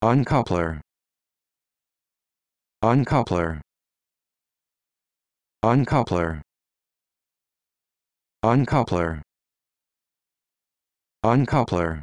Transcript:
Uncoupler. Uncoupler. Uncoupler. Uncoupler. Uncoupler.